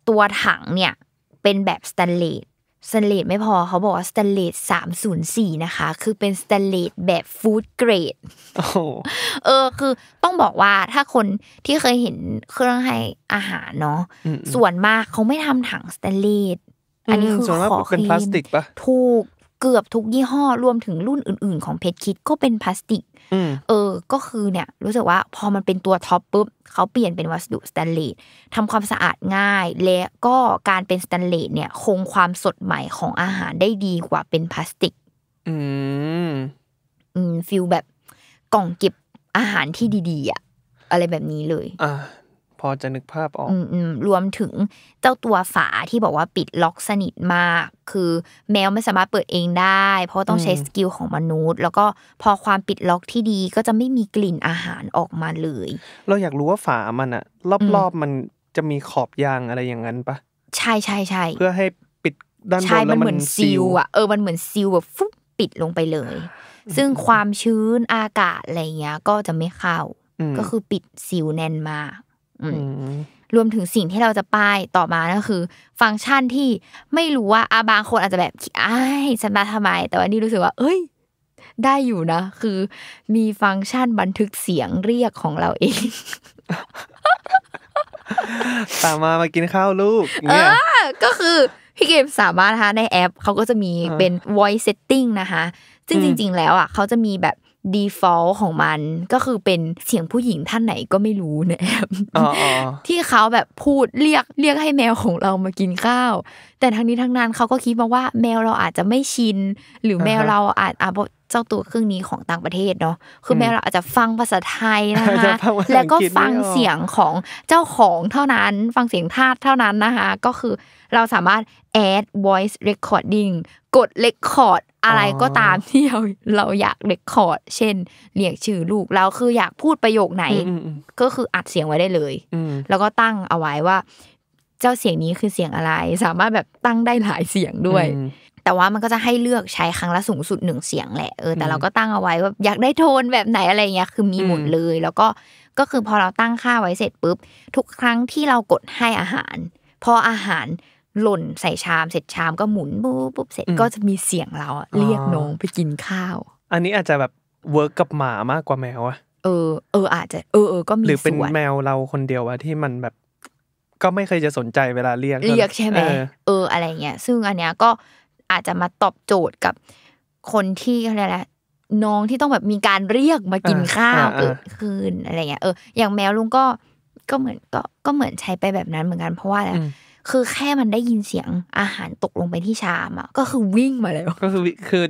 ตัวถังเนี่ย เป็นแบบสแตนเลสสแตนเลสไม่พอเขาบอกว่าสแตนเลสสามศูนย์สี่นะคะ คือเป็นสแตนเลสแบบฟู้ดเกรดเออ คือต้องบอกว่าถ้าคนที่เคยเห็นเครื่องให้อาหารเนาะส่วนมากเขาไม่ทำถังสแตนเลส อันนี้คือขอเป็นพลาสติกปะถูกเกือบทุกยี่ห้อรวมถึงรุ่นอื่น ๆ ของเพชรคิดก็เป็นพลาสติก เออ ก็คือเนี่ย รู้สึกว่าพอมันเป็นตัวท็อปปุ๊บเขาเปลี่ยนเป็นวัสดุสแตนเลสทำความสะอาดง่าย และก็การเป็นสแตนเลสเนี่ยคงความสดใหม่ของอาหารได้ดีกว่าเป็นพลาสติก อืมอืมฟิลแบบกล่องเก็บอาหารที่ดี ๆ อะอะไรแบบนี้เลยอ่าพอจะนึกภาพออกรวมถึงเจ้าตัวฝาที่บอกว่าปิดล็อกสนิทมาก คือแมวไม่สามารถเปิดเองได้ เพราะต้องใช้สกิลของมนุษย์ แล้วก็พอความปิดล็อกที่ดีก็จะไม่มีกลิ่นอาหารออกมาเลย เราอยากรู้ว่าฝามันอะรอบๆ มันจะมีขอบยางอะไรอย่างนั้นปะ ใช่ใช่ใช่ เพื่อให้ปิดด้านบนแล้วมันเหมือนซิลอะเออมันเหมือนซิลแบบฟุ๊บปิดลงไปเลย ซึ่งความชื้นอากาศอะไรเงี้ย ก็จะไม่เข้า ก็คือปิดซิลแน่นมากรวมถึงสิ่งที่เราจะป้ายต่อมาก็คือ ฟังก์ชันที่ไม่รู้ว่าอาบางคนอาจจะแบบอ้ายฉันมาทำไมแต่ว่านี่รู้สึกว่า เอ้ยได้อยู่นะ คือมีฟังก์ชันบันทึกเสียงเรียกของเราเองตามมามากินข้าวลูกเนี่ยก็คือพี่เกมสามารถนะคะในแอปเขาก็จะมีเป็น voice setting นะคะซึ่งจริงๆแล้วอ่ะเขาจะมีแบบดีฟอลต์ของมันก็คือเป็นเสียงผู้หญิงท่านไหนก็ไม่รู้นะแอมที่เขาแบบพูดเรียกเรียกให้แมวของเรามากินข้าวแต่ทั้งนี้ทั้งนั้นเขาก็คิดมาว่าแมวเราอาจจะไม่ชินหรือแมวเราอาจอาเจ้าตัวเครื่องนี้ของต่างประเทศเนาะ คือแม้เราอาจจะฟังภาษาไทยนะคะ แล้วก็ฟังเสียงของเจ้าของเท่านั้น ฟังเสียงทาสเท่านั้นนะคะ ก็คือเราสามารถ add voice recording กด record อะไรก็ตามที่เราเราอยาก record เช่นเรียกชื่อลูก เราคืออยากพูดประโยคไหนก็คืออัดเสียงไว้ได้เลย แล้วก็ตั้งเอาไว้ว่าเจ้าเสียงนี้คือเสียงอะไร สามารถแบบตั้งได้หลายเสียงด้วยแต่ว่ามันก็จะให้เลือกใช้ครั้งละสูงสุดหนึ่งเสียงแหละเออแต่เราก็ตั้งเอาไว้ว่าอยากได้โทนแบบไหนอะไรเงี้ยคือมีหมดเลย แล้วก็ก็คือพอเราตั้งค่าไว้เสร็จปุ๊บทุกครั้งที่เรากดให้อาหาร พออาหารหล่นใส่ชามเสร็จชามก็หมุนปุ๊บปุ๊บเสร็จก็จะมีเสียงเราเรียกน้องไปกินข้าว อันนี้อาจจะแบบเวิร์กกับหมามากกว่าแมวอะเออเอออาจจะเออเออก็มีหรือเป็นแมวเราคนเดียวอะที่มันแบบ ก็ไม่เคยจะสนใจเวลาเรียกเรียกใช่ไหมเอออะไรเงี้ยซึ่งอันเนี้ยก็อาจจะมาตอบโจทย์กับคนที่อะไรแหละน้องที่ต้องแบบมีการเรียกมากินข้าวคืนอะไรเงี้ยเอออย่างแมวลุงก็ก็เหมือนก็ก็เหมือนใช้ไปแบบนั้นเหมือนกันเพราะว่าอะไรคือแค่มันได้ยินเสียงอาหารตกลงไปที่ชามอ่ะก็คือวิ่งมาแล้วก็คือคือ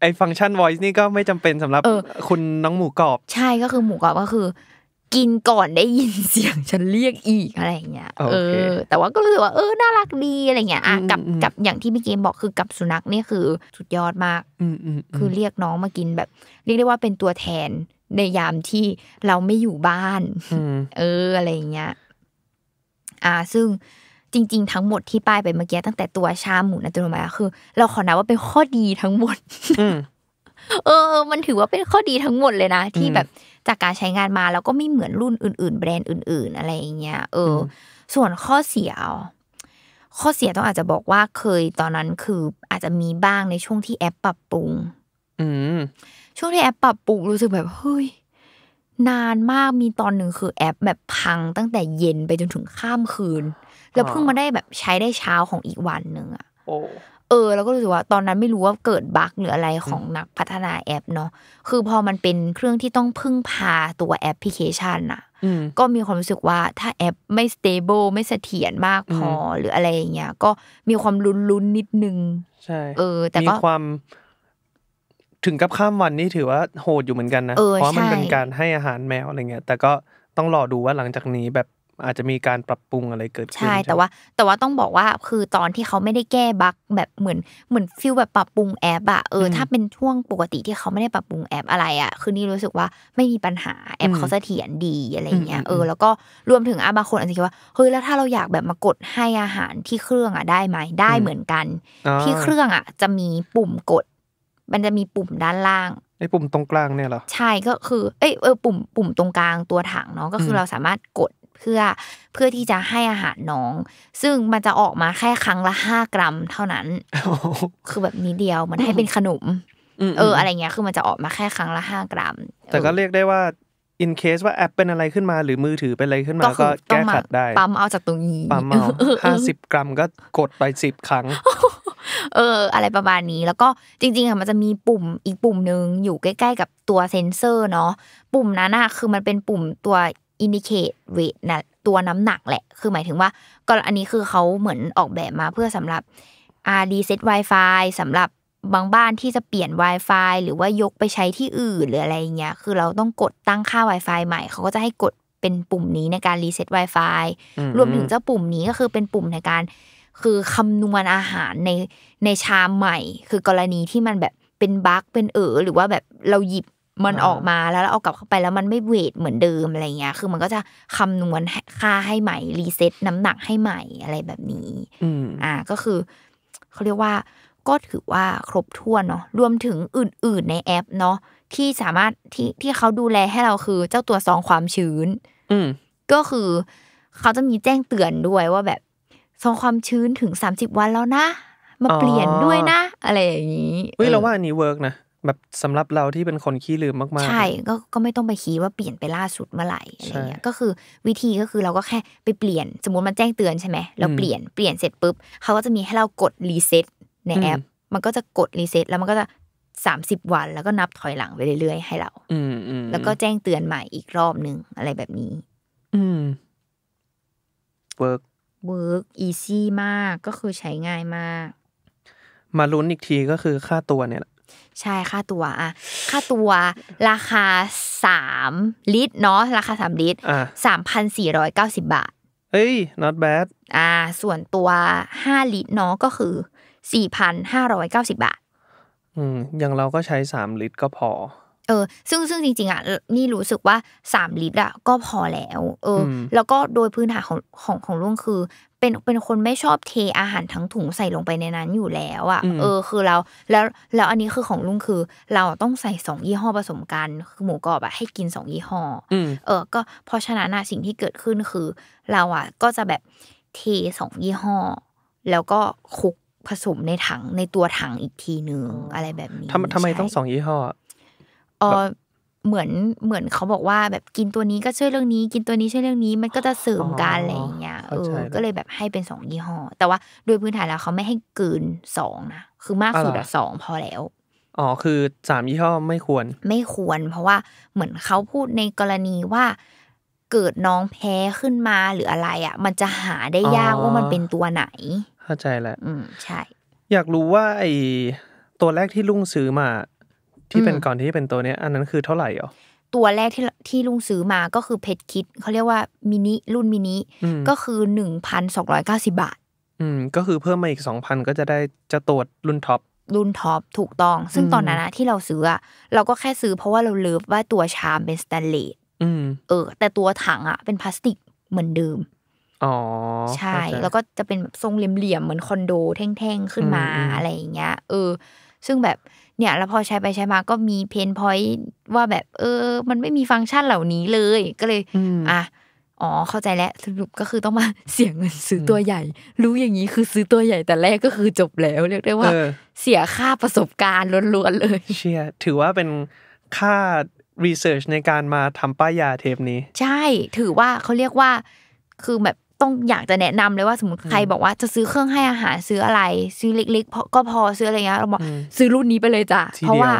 ไอ้ฟังก์ชัน voice นี่ก็ไม่จำเป็นสำหรับคุณน้องหมูกรอบ ใช่ก็คือหมูกรอบก็คือกินก่อนได้ยินเสียง ฉันเรียกอีกอะไรเงี้ย เออ แต่ว่าก็รู้สึกว่าเออน่ารักดีอะไรเงี้ย อ่ะกับกับอย่างที่พี่เกมบอกคือกับสุนัขเนี่ยคือสุดยอดมากคือเรียกน้องมากิน แบบเรียกได้ว่าเป็นตัวแทนในยามที่เราไม่อยู่บ้าน เอออะไรเงี้ย อ่า ซึ่งจริง ๆ ทั้งหมดที่ป้ายไปเมื่อกี้ตั้งแต่ตัวชาหมุนอัตโนมัติคือ เราขอนับว่าเป็นข้อดีทั้งหมด เออ มันถือว่าเป็นข้อดีทั้งหมดเลยนะที่แบบจากการใช้งานมาแล้วก็ไม่เหมือนรุ่นอื่น ๆ แบรนด์อื่น ๆ อะไรอย่างเงี้ย เออ ส่วนข้อเสีย ข้อเสียต้องอาจจะบอกว่าเคยตอนนั้นคืออาจจะมีบ้างในช่วงที่แอปปรับปรุง อืช่วงที่แอปปรับปรุงรู้สึกแบบเฮ้ยนานมากมีตอนหนึ่งคือแอปแบบพังตั้งแต่เย็นไปจนถึงข้ามคืน แล้วเพิ่งมาได้แบบใช้ได้เช้าของอีกวันหนึ่งอะเออเราก็รู้สึกว่าตอนนั้นไม่รู้ว่าเกิดบั๊กหรืออะไรของนักพัฒนาแอป เนาะคือพอมันเป็นเครื่องที่ต้องพึ่งพาตัวแอปพลิเคชันอะก็มีความรู้สึกว่าถ้าแอปไม่สเตเบิลไม่เสถียรมากพอหรืออะไรอย่างเงี้ยก็มีความลุ้นๆนิดนึงใช่เออ แต่ก็มีความ ถึงกับข้ามวันนี่ถือว่าโหดอยู่เหมือนกันนะเพราะมันเป็นการให้อาหารแมวอะไรเงี้ยแต่ก็ต้องรอดูว่าหลังจากนี้แบบอาจจะมีการปรับปรุงอะไรเกิดขึ้นใช่ แต่ว่าแต่ว่าต้องบอกว่าคือตอนที่เขาไม่ได้แก้บั๊กแบบเหมือนเหมือนฟิลแบบปรับปรุงแอปอะเออถ้าเป็นช่วงปกติที่เขาไม่ได้ปรับปรุงแอป อะไรอะคือนี่รู้สึกว่าไม่มีปัญหาแอปเขาเสถียรดีอะไรเงี้ยเออ แล้วก็รวมถึงอาบางคนอาจจะคิดว่าเฮ้ยแล้วถ้าเราอยากแบบมากดให้อาหารที่เครื่องอะได้ไหม ได้เหมือนกัน ที่เครื่องอะจะมีปุ่มกด มันจะมีปุ่มด้านล่างไอ้ปุ่มตรงกลางเนี่ยเหรอใช่ก็คือเอ้ยเออปุ่มปุ่มตรงกลางตัวถังเนาะก็คือเราสามารถกดเพื่อเพื่อที่จะให้อาหารน้อง ซึ่งมันจะออกมาแค่ครั้งละห้ากรัมเท่านั้นคือแบบนี้เดียวมันให้เป็นขนมเอออะไรเงี้ยคือมันจะออกมาแค่ครั้งละห้ากรัม แต่ก็เรียกได้ว่าอินเคสว่าแอปเป็นอะไรขึ้นมาหรือมือถือเป็นอะไรขึ้นมาก็แก้ขัดได้ปั๊มเอาจากตรงนี้ปั๊มเอาห้าสิบกรัมก็กดไปสิบครั้ง เออ อะไรประมาณนี้ แล้วก็จริงๆค่ะมันจะมีปุ่มอีกปุ่มหนึ่งอยู่ใกล้ๆกับตัวเซนเซอร์ เนาะปุ่มนั้นอะคือมันเป็นปุ่มตัวอินดิเคตเวทนะตัวน้ำหนักแหละ คือหมายถึงว่าก็อันนี้คือเขาเหมือนออกแบบมาเพื่อสำหรับอารีเซ็ต Wi-Fi สำหรับบางบ้านที่จะเปลี่ยน Wi-Fi หรือว่ายกไปใช้ที่อื่นหรืออะไรเงี้ย คือเราต้องกดตั้งค่า Wi-Fi ใหม่เขาก็จะให้กดเป็นปุ่มนี้ในการรีเซ็ต Wi-Fi รวมถึงเจ้าปุ่มนี้ก็คือเป็นปุ่มในการคือคำนวณอาหารในในชามใหม่ คือกรณีที่มันแบบเป็นบั๊กเป็นเออหรือว่าแบบเราหยิบมันออกมาแล้วเราเอากลับเข้าไปแล้วมันไม่เวทเหมือนเดิมอะไรเงี้ยคือมันก็จะคำนวณค่าให้ใหม่รีเซ็ตน้ำหนักให้ใหม่อะไรแบบนี้อ่า ก็คือเขาเรียกว่าก็ถือว่าครบถ้วนเนาะรวมถึงอื่น ๆ ในแอปเนาะที่สามารถที่ที่เขาดูแลให้เราคือ เจ้าตัวซองความชื้น อืก็คือเขาจะมีแจ้งเตือนด้วยว่าแบบซองความชื้นถึงสามสิบวันแล้วนะ มาเปลี่ยนด้วยนะอะไรอย่างนี้เฮ้ยเราว่าอันนี้เวิร์กนะแบบสำหรับเราที่เป็นคนขี้ลืมมากๆใช่ก็ก็ไม่ต้องไปคีว่าเปลี่ยนไปล่าสุดเมื่อไหร่อะไรเงี้ย ก็คือวิธีก็คือเราก็แค่ไปเปลี่ยนสมมติมันแจ้งเตือนใช่ไหมเราเปลี่ยนเปลี่ยนเสร็จปุ๊บเขาก็จะมีให้เรากดรีเซ็ตในแอปมันก็จะกดรีเซ็ตแล้วมันก็จะสามสิบวัน แล้วก็นับถอยหลังไปเรื่อยๆให้เรา อืแล้วก็แจ้งเตือนใหม่อีกรอบนึงอะไรแบบนี้ อืมเวิร์กเวิร์กอีซี่มากก็คือใช้ง่ายมากมาลุ้นอีกทีก็คือค่าตัวเนี่ยใช่ค่าตัวอะค่าตัวราคาสามลิตรเนาะราคาสามลิตรสามพันสี่ร้อยเก้าสิบบาทเอ้ย not bad อ่า ส่วนตัวห้าลิตรเนาะก็คือสี่พันห้าร้อยเก้าสิบบาทอืมอย่างเราก็ใช้สามลิตรก็พอเออซึ่งซึ่งจริง ๆอ่ะนี่รู้สึกว่าสามลิตรอ่ะก็พอแล้ว เออ แล้วก็โดยพื้นฐานของของของลุงคือ เป็นเป็นคนไม่ชอบเทอาหารทั้งถุงใส่ลงไปในนั้นอยู่แล้วอ่ะเออ คือเราแล้วแล้วอันนี้คือของลุงคือ เราต้องใส่สองยี่ห้อผสมกันคือหมูกรอบอ่ะให้กินสองยี่ห้อเออ ก็เพราะฉะนั้นสิ่งที่เกิดขึ้นคือ เราอ่ะ ก็จะแบบเทสองยี่ห้อ แล้วก็คุกผสมในถังในตัวถังอีกทีหนึ่งอะไรแบบนี้ทำทำไมต้องสองยี่ห้อเออเหมือนเหมือนเขาบอกว่าแบบกินตัวนี้ก็ช่วยเรื่องนี้ กินตัวนี้ช่วยเรื่องนี้ มันก็จะเสริมกันอะไรอย่างเงี้ยเออก็เลยแบบให้เป็นสองยี่ห้อ แต่ว่าโดยพื้นฐานแล้วเขาไม่ให้เกินสองนะคือมากสุดอะสองพอแล้วอ๋อคือสามยี่ห้อไม่ควร ไม่ควรเพราะว่าเหมือนเขาพูดในกรณีว่า เกิดน้องแพ้ขึ้นมาหรืออะไรอ่ะมันจะหาได้ยากว่ามันเป็นตัวไหน เข้าใจแล้วอืมใช่ อยากรู้ว่าไอตัวแรกที่ลุงซื้อมาที่เป็นก่อนที่เป็นตัวเนี้ยอันนั้นคือเท่าไหร่เหรอ ตัวแรกที่ที่ลุงซื้อมาก็คือเพชรคิดเขาเรียกว่ามินิรุ่นมินิก็คือหนึ่งพันสองร้อยเก้าสิบาท อืม ก็คือเพิ่มมาอีกสองพันก็จะได้จะตรวจรุ่นท็อปรุ่นท็อปถูกต้อง ซึ่งตอนนั้นนะที่เราซื้ออะเราก็แค่ซื้อเพราะว่าเราเลิฟว่าตัวชามเป็นสแตนเลสเออ แต่ตัวถังอ่ะเป็นพลาสติกเหมือนเดิมอ๋อใช่ แล้วก็จะเป็นทรงเหลี่ยมๆเหมือนคอนโดแท่งๆขึ้นมาอะไรอย่างเงี้ยเออซึ่งแบบเนี่ยแล้วพอใช้ไปใช้มาก็มีเพนพอยต์ ว่าแบบเออ มันไม่มีฟังก์ชันเหล่านี้เลยก็เลยอ่ะอ๋อ เข้าใจแล้ว สรุปก็คือต้องมาเสียเงิน ซื้อตัวใหญ่ รู้อย่างนี้คือซื้อตัวใหญ่แต่แรกก็คือจบแล้วเรียกได้ว่า เสียค่าประสบการณ์ล้วนๆเลย เชียถือว่าเป็นค่ารีเสิร์ชในการมาทำป้ายยาเทปนี้ ใช่ ถือว่าเขาเรียกว่าคือแบบต้องอยากจะแนะนำเลยว่าสมมติใครบอกว่า จะซื้อเครื่องให้อาหารซื้ออะไร ซื้อเล็กๆก็พอซื้ออะไรเงี้ยเราบอกซื้อรุ่นนี้ไปเลยจ้ะเพราะว่า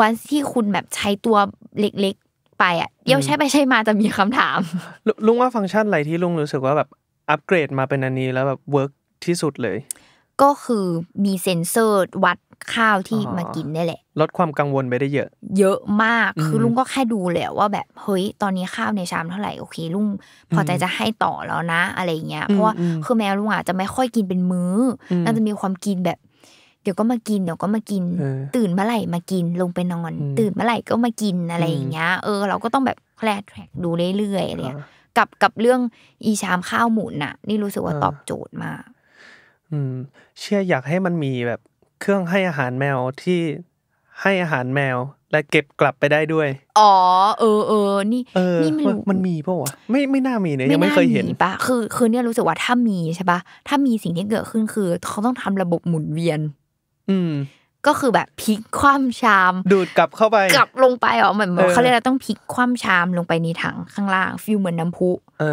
วันที่คุณแบบใช้ตัวเล็ก ๆไปอ่ะเดี๋ยวใช้ไปใช้มาจะมีคำถามลุงว่าฟังก์ชันอะไรที่ลุงรู้สึกว่าแบบอัปเกรดมาเป็นอันนี้แล้วแบบเวิร์กที่สุดเลยก็คือมีเซ็นเซอร์วัดข้าวที่มากินนี่แหละ ลดความกังวลไปได้เยอะ เยอะมากคือลุงก็แค่ดูแหละว่าแบบเฮ้ยตอนนี้ข้าวในชามเท่าไหร่โอเค ลุงพอใจจะให้ต่อแล้วนะ อะไรเงี้ยเพราะว่าคือแมวลุงอาจจะไม่ค่อยกินเป็นมื้อน่าจะมีความกินแบบเดี๋ยวก็มากินเดี๋ยวก็มากิน ตื่นเมื่อไหร่มากินลงไปนอน ตื่นเมื่อไหร่ก็มากินอะไรอย่างเงี้ยเออ เราก็ต้องแบบแคลแทร็กดูเรื่อยๆอะไรเงียกับกับเรื่องอีชามข้าวหมุนน่ะ นี่รู้สึกว่าตอบโจทย์มากอืม เชื่ออยากให้มันมีแบบเครื่องให้อาหารแมวที่ให้อาหารแมวและเก็บกลับไปได้ด้วย อ๋อ เออเออนี่นี่มันมันมีป่าวะไม่ไม่น่ามีเนี่ยยังไม่เคยเห็นปะคือคือเนี่ยรู้สึกว่าถ้ามีใช่ปะถ้ามีสิ่งที่เกิดขึ้นคือเขาต้องทำระบบหมุนเวียน อืม ก็คือแบบพลิกคว่ำชาม ดูดกลับเข้าไปกลับลงไปอ๋อเหมือนเขาเรียกอะไรต้องพลิกคว่ำชามลงไปในถังข้างล่างฟิลเหมือนน้าพุ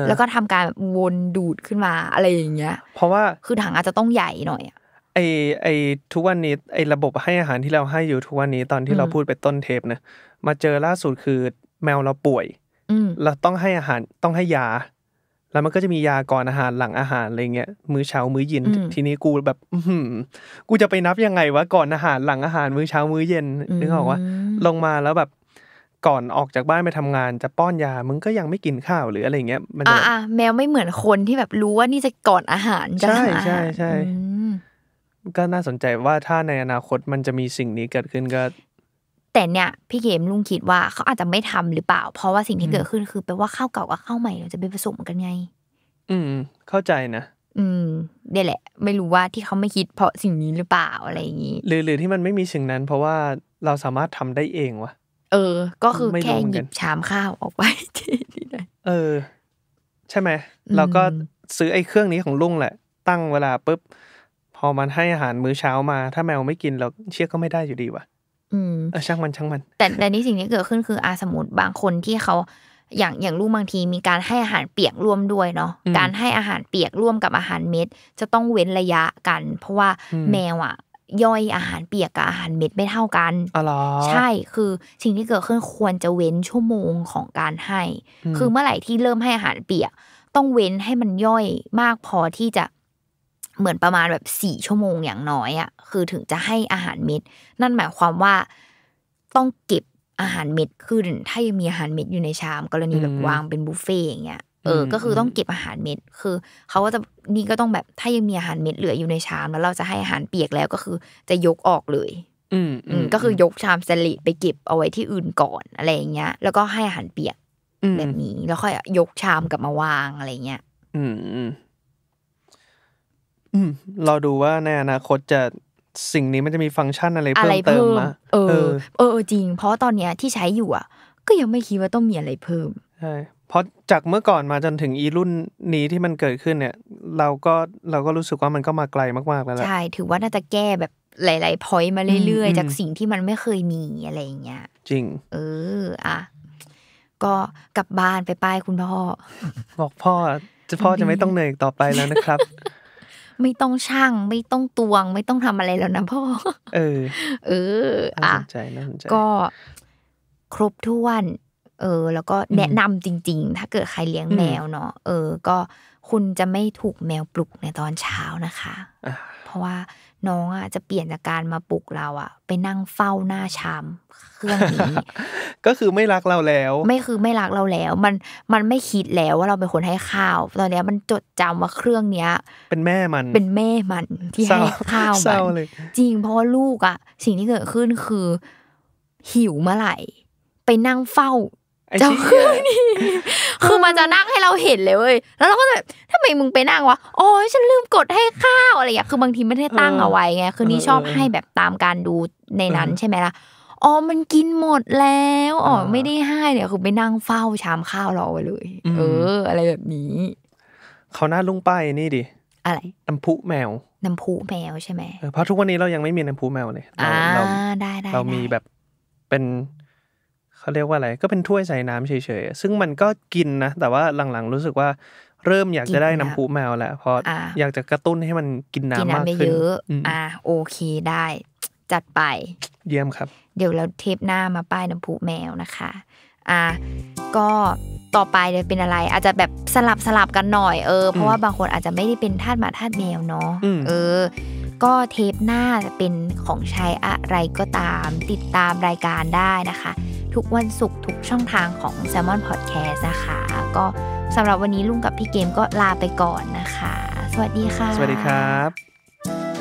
แล้วก็ทำการแบบวนดูดขึ้นมาอะไรอย่างเงี้ย เพราะว่าคือถังอาจจะต้องใหญ่หน่อยอะไอไอทุกวันนี้ ไอระบบให้อาหารที่เราให้อยู่ทุกวันนี้ตอนที่เราพูดไปต้นเทปเนะ มาเจอล่าสุดคือแมวเราป่วยเราต้องให้อาหารต้องให้ยา แล้วมันก็จะมียาก่อนอาหารหลังอาหารอะไรเงี้ยมื้อเช้ามื้อเย็นทีนี้กูแบบ อืกูจะไปนับยังไงวะก่อนอาหารหลังอาหารมื้อเช้ามื้อเย็น นึกออกว่าลงมาแล้วแบบ ก่อนออกจากบ้านไปทำงานจะป้อนยามึงก็ยังไม่กินข้าวหรืออะไรเงี้ยมันอ่ะแมวไม่เหมือนคนที่แบบรู้ว่านี่จะก่อนอาหารใช่ใช่ใช่ก็น่าสนใจว่าถ้าในอนาคตมันจะมีสิ่งนี้เกิดขึ้นก็แต่เนี่ยพี่เกมลุงคิดว่าเขาอาจจะไม่ทำหรือเปล่า เพราะว่าสิ่งที่เกิดขึ้นคือแปลว่าข้าวเก่ากับข้าวใหม่เราจะไปผสมกันไง อืม เข้าใจนะ อืมเดี๋ยแหละ ไม่รู้ว่าที่เขาไม่คิดเพราะสิ่งนี้หรือเปล่าอะไรอย่างนี้ หรือหรือที่มันไม่มีสิ่งนั้น เพราะว่าเราสามารถทำได้เองวะเออ ก็คือแค่หยิบชามข้าวออกไปที่นี้เลยเออ ใช่ไหมเราก็ซื้อไอ้เครื่องนี้ของลุงแหละ ตั้งเวลาปุ๊บพอมันให้อาหารมื้อเช้ามา ถ้าแมวไม่กินเราเชื่ยก็ไม่ได้อยู่ดีว่ะอืมเอช่างมันช่างมัน แต่แต่นี่สิ่งที่เกิดขึ้นคืออาสมุนบางคนที่เขา อย่างอย่างลูกบางทีมีการให้อาหารเปียกร่วมด้วยเนาะการให้อาหารเปียกร่วมกับอาหารเม็ดจะต้องเว้นระยะกัน เพราะว่าแมวอ่ะ ย่อยอาหารเปียกกับอาหารเม็ดไม่เท่ากันอ๋อใช่คือสิ่งที่เกิดขึ้นควรจะเว้นชั่วโมงของการให้ คือเมื่อไหร่ที่เริ่มให้อาหารเปียกต้องเว้นให้มันย่อยมากพอที่จะเหมือนประมาณแบบสี่ชั่วโมงอย่างน้อยอ่ะคือถึงจะให้อาหารเม็ด นั่นหมายความว่าต้องเก็บอาหารเม็ด ขึ้นถ้ายังมีอาหารเม็ดอยู่ในชามกรณีแบบวางเป็นบุฟเฟ่อย่างเงี้ยเออ ก็คือต้องเก็บอาหารเม็ด คือเขาก็จะนี่ก็ต้องแบบถ้ายังมีอาหารเม็ดเหลืออยู่ในชาม แล้วเราจะให้อาหารเปียกแล้วก็คือ จะยกออกเลย อืมก็คือยกชามสลิดไปเก็บเอาไว้ที่อื่นก่อนอะไรอย่างเงี้ยแล้วก็ให้อาหารเปียกแบบนี้ แล้วค่อยยกชามกลับมาวางอะไรเงี้ยอืมเราดูว่าในอนาคตจะสิ่งนี้มันจะมีฟังก์ชันอะไรเพิ่มเติมมเออเออ จริงเพราะตอนเนี้ยที่ใช้อยู่อ่ะ ก็ยังไม่คิดว่าต้องมีอะไรเพิ่มใช่เพราะจากเมื่อก่อนมาจนถึงอีรุ่นนี้ที่มันเกิดขึ้นเนี่ย เราก็เราก็รู้สึกว่ามันก็มาไกลมากๆ แล้วแหละใช่ถือว่าน่าจะแก้แบบหลาย ๆ พอยต์มาเรื่อยๆจากสิ่งที่มันไม่เคยมีอะไรอย่างเงี้ยจริง เอออ่ะก็กลับบ้านไปป้ายคุณพ่อบอกพ่อจะพ่อจะไม่ต้องเหนื่อยต่อไปแล้วนะครับไม่ต้องช่างไม่ต้องตวง ไม่ต้องทำอะไรแล้วนะพ่อ เออ เออ อ่ะสนใจนสนใจก็ครบถ้วน เออ แล้วก็แนะนำจริงๆ ถ้าเกิดใครเลี้ยงแมวเนาะเออ ก็คุณจะไม่ถูกแมวปลุกในตอนเช้านะคะ เพราะว่าน้องอ่ะจะเปลี่ยนจากการมาปลุกเราอ่ะไปนั่งเฝ้าหน้าชามเครื่องนี้ ก็คือไม่รักเราแล้ว ไม่คือไม่รักเราแล้ว มันมันไม่คิดแล้วว่าเราเป็นคนให้ข้าวตอนนี้มันจดจำว่าเครื่องเนี้ย เป็นแม่มัน เป็นแม่มันที่ให้ข้าวมัน จริงเพราะลูกอ่ะสิ่งที่เกิดขึ้นคือ หิวเมื่อไหร่ไปนั่งเฝ้าเจ้าคือนี่ คือมันจะนั่งให้เราเห็นเลยเว้ยแล้วเราก็แบบทำไมมึงไปนั่งวะโอ้ยฉันลืมกดให้ข้าวอะไรอย่างเงี้ยคือ บางทีไม่ได้ตั้งเอาไว้ไงคือนี่ชอบให้แบบตามการดูในนั้นใช่ไหมล่ะอ๋อมันกินหมดแล้วอ๋อไม่ได้ให้เนี่ยคือไปนั่งเฝ้าชามข้าวรอไว้เลย เอออะไรแบบนี้เขาหน้าลุงป้ายนี่ดิอะไรน้ำพุแมว น้ำพุแมวใช่ไหมเพราะทุกวันนี้เรายังไม่มีน้ำพุแมวเลยอ่าได้ได้เรามีแบบเป็นเขาเรียกว่าอะไรก็เป็นถ้วยใส่น้ำเฉยๆ ซึ่งมันก็กินนะแต่ว่าหลังๆรู้สึกว่า เริ่มอยากจะได้น้ำพุแมวแล้วเพราะอยากจะกระตุ้นให้มันกินน้ำมากขึ้นอ่าโอเคได้ จัดไป เยี่ยมครับ เดี๋ยวเราเทปหน้ามาป้ายน้ำพุแมวนะคะ อ่า ก็ต่อไปจะเป็นอะไร อาจจะแบบสลับสลับกันหน่อยเออเพราะว่าบางคนอาจจะไม่ได้เป็นทาตหมาทาุแมวเนาะเออก็เทปหน้าจะเป็นของใช้อะไรก็ตามติดตามรายการได้นะคะ ทุกวันศุกร์ทุกช่องทางของ s ซ l m o n Podcast นะคะ ก็สำหรับวันนี้ลุงกับพี่เกมก็ลาไปก่อนนะคะ สวัสดีค่ะสวัสดีครับ